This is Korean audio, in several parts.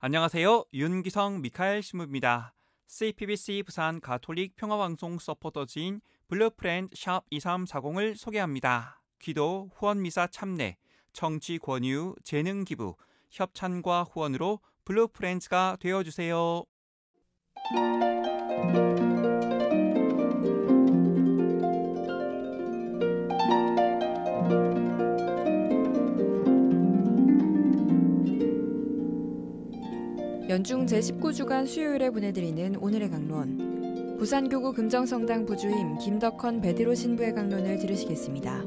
안녕하세요. 윤기성 미카엘 신부입니다. CPBC 부산 가톨릭 평화방송 서포터지 블루프렌드 샵 2340을 소개합니다. 기도, 후원미사 참내, 청취 권유, 재능 기부, 협찬과 후원으로 블루프렌즈가 되어주세요. 연중 제19주간 수요일에 보내드리는 오늘의 강론. 부산교구 금정성당 부주임 김덕헌 베드로 신부의 강론을 들으시겠습니다.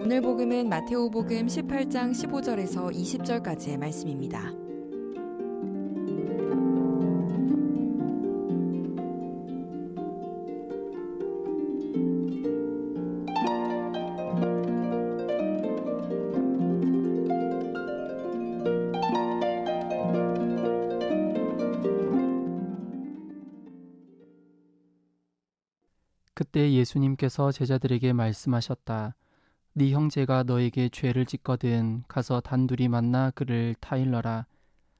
오늘 복음은 마테오 복음 18장 15절에서 20절까지의 말씀입니다. 그때 예수님께서 제자들에게 말씀하셨다. 네 형제가 너에게 죄를 짓거든 가서 단둘이 만나 그를 타일러라.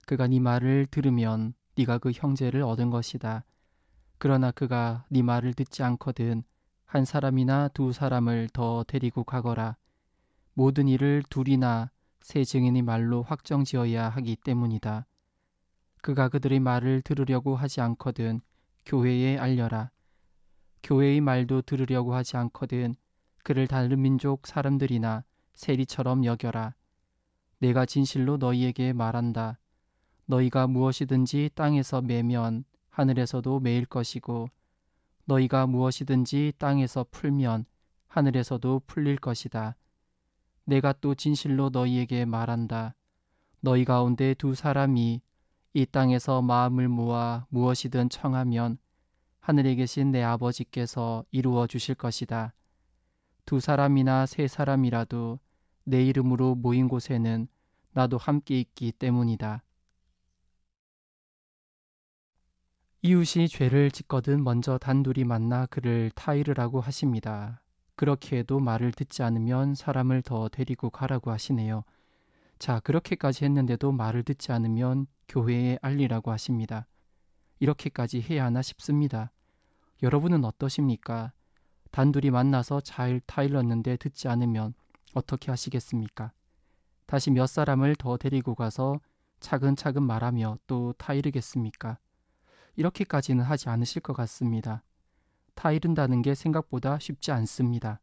그가 네 말을 들으면 네가 그 형제를 얻은 것이다. 그러나 그가 네 말을 듣지 않거든 한 사람이나 두 사람을 더 데리고 가거라. 모든 일을 둘이나 세 증인의 말로 확정지어야 하기 때문이다. 그가 그들의 말을 들으려고 하지 않거든 교회에 알려라. 교회의 말도 들으려고 하지 않거든 그를 다른 민족 사람들이나 세리처럼 여겨라. 내가 진실로 너희에게 말한다. 너희가 무엇이든지 땅에서 매면 하늘에서도 매일 것이고 너희가 무엇이든지 땅에서 풀면 하늘에서도 풀릴 것이다. 내가 또 진실로 너희에게 말한다. 너희 가운데 두 사람이 이 땅에서 마음을 모아 무엇이든 청하면 하늘에 계신 내 아버지께서 이루어 주실 것이다. 두 사람이나 세 사람이라도 내 이름으로 모인 곳에는 나도 함께 있기 때문이다. 이웃이 죄를 짓거든 먼저 단둘이 만나 그를 타이르라고 하십니다. 그렇게 해도 말을 듣지 않으면 사람을 더 데리고 가라고 하시네요. 자, 그렇게까지 했는데도 말을 듣지 않으면 교회에 알리라고 하십니다. 이렇게까지 해야 하나 싶습니다. 여러분은 어떠십니까? 단둘이 만나서 잘 타일렀는데 듣지 않으면 어떻게 하시겠습니까? 다시 몇 사람을 더 데리고 가서 차근차근 말하며 또 타이르겠습니까? 이렇게까지는 하지 않으실 것 같습니다. 타이른다는 게 생각보다 쉽지 않습니다.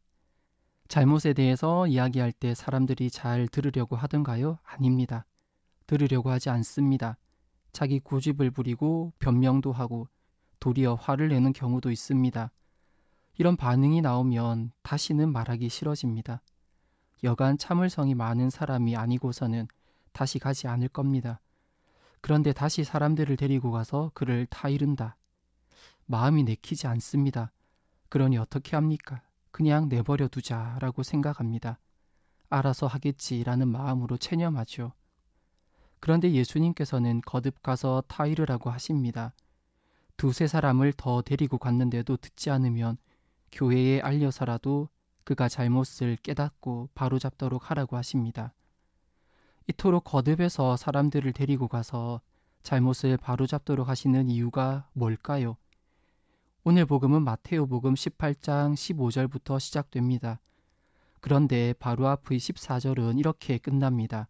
잘못에 대해서 이야기할 때 사람들이 잘 들으려고 하던가요? 아닙니다. 들으려고 하지 않습니다. 자기 고집을 부리고 변명도 하고 도리어 화를 내는 경우도 있습니다. 이런 반응이 나오면 다시는 말하기 싫어집니다. 여간 참을성이 많은 사람이 아니고서는 다시 가지 않을 겁니다. 그런데 다시 사람들을 데리고 가서 그를 타이른다. 마음이 내키지 않습니다. 그러니 어떻게 합니까? 그냥 내버려 두자라고 생각합니다. 알아서 하겠지라는 마음으로 체념하죠. 그런데 예수님께서는 거듭 가서 타이르라고 하십니다. 두세 사람을 더 데리고 갔는데도 듣지 않으면 교회에 알려서라도 그가 잘못을 깨닫고 바로잡도록 하라고 하십니다. 이토록 거듭해서 사람들을 데리고 가서 잘못을 바로잡도록 하시는 이유가 뭘까요? 오늘 복음은 마테오복음 18장 15절부터 시작됩니다. 그런데 바로 앞의 14절은 이렇게 끝납니다.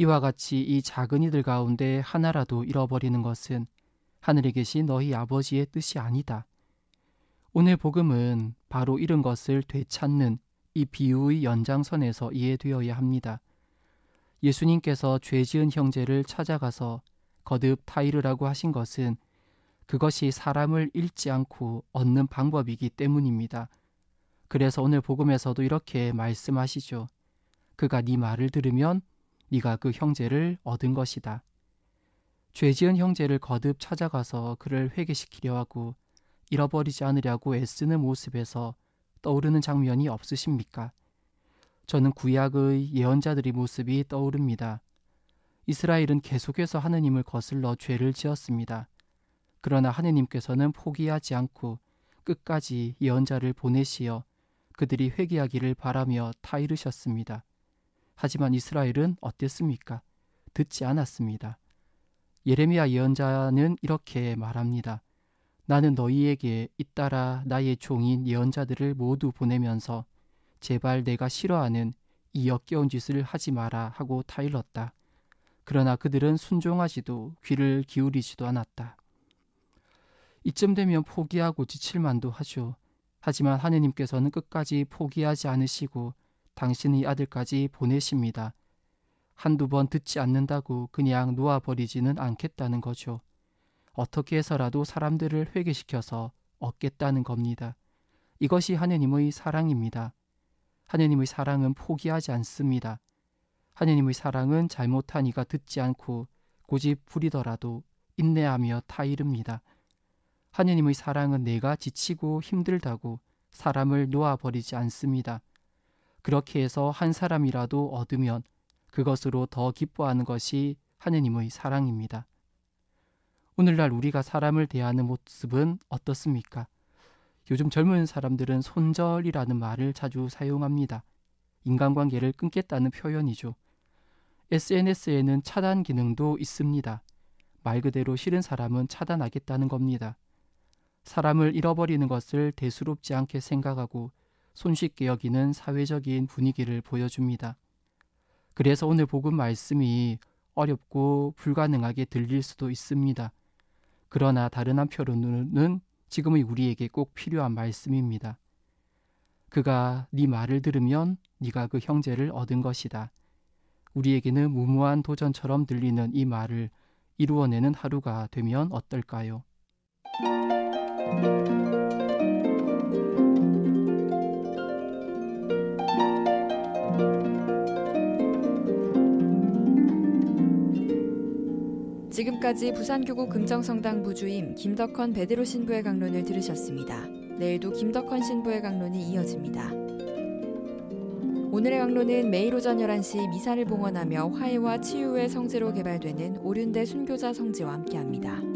이와 같이 이 작은 이들 가운데 하나라도 잃어버리는 것은 하늘에 계신 너희 아버지의 뜻이 아니다. 오늘 복음은 바로 잃은 것을 되찾는 이 비유의 연장선에서 이해되어야 합니다. 예수님께서 죄 지은 형제를 찾아가서 거듭 타이르라고 하신 것은 그것이 사람을 잃지 않고 얻는 방법이기 때문입니다. 그래서 오늘 복음에서도 이렇게 말씀하시죠. 그가 네 말을 들으면 네가 그 형제를 얻은 것이다. 죄지은 형제를 거듭 찾아가서 그를 회개시키려 하고 잃어버리지 않으려고 애쓰는 모습에서 떠오르는 장면이 없으십니까? 저는 구약의 예언자들의 모습이 떠오릅니다. 이스라엘은 계속해서 하느님을 거슬러 죄를 지었습니다. 그러나 하느님께서는 포기하지 않고 끝까지 예언자를 보내시어 그들이 회개하기를 바라며 타이르셨습니다. 하지만 이스라엘은 어땠습니까? 듣지 않았습니다. 예레미야 예언자는 이렇게 말합니다. 나는 너희에게 잇따라 나의 종인 예언자들을 모두 보내면서 제발 내가 싫어하는 이 역겨운 짓을 하지 마라 하고 타일렀다. 그러나 그들은 순종하지도 귀를 기울이지도 않았다. 이쯤 되면 포기하고 지칠 만도 하죠. 하지만 하느님께서는 끝까지 포기하지 않으시고 당신의 아들까지 보내십니다. 한두 번 듣지 않는다고 그냥 놓아버리지는 않겠다는 거죠. 어떻게 해서라도 사람들을 회개시켜서 얻겠다는 겁니다. 이것이 하느님의 사랑입니다. 하느님의 사랑은 포기하지 않습니다. 하느님의 사랑은 잘못한 이가 듣지 않고 고집 부리더라도 인내하며 타이릅니다. 하느님의 사랑은 내가 지치고 힘들다고 사람을 놓아버리지 않습니다. 그렇게 해서 한 사람이라도 얻으면 그것으로 더 기뻐하는 것이 하느님의 사랑입니다. 오늘날 우리가 사람을 대하는 모습은 어떻습니까? 요즘 젊은 사람들은 손절이라는 말을 자주 사용합니다. 인간관계를 끊겠다는 표현이죠. SNS에는 차단 기능도 있습니다. 말 그대로 싫은 사람은 차단하겠다는 겁니다. 사람을 잃어버리는 것을 대수롭지 않게 생각하고 손쉽게 여기는 사회적인 분위기를 보여줍니다. 그래서 오늘 복음 말씀이 어렵고 불가능하게 들릴 수도 있습니다. 그러나 다른 한편으로는 지금의 우리에게 꼭 필요한 말씀입니다. 그가 네 말을 들으면 네가 그 형제를 얻은 것이다. 우리에게는 무모한 도전처럼 들리는 이 말을 이루어내는 하루가 되면 어떨까요? 지금까지 부산교구 금정성당 부주임 김덕헌 베드로 신부의 강론을 들으셨습니다. 내일도 김덕헌 신부의 강론이 이어집니다. 오늘의 강론은 매일 오전 11시 미사를 봉헌하며 화해와 치유의 성지로 개발되는 오륜대 순교자 성지와 함께합니다.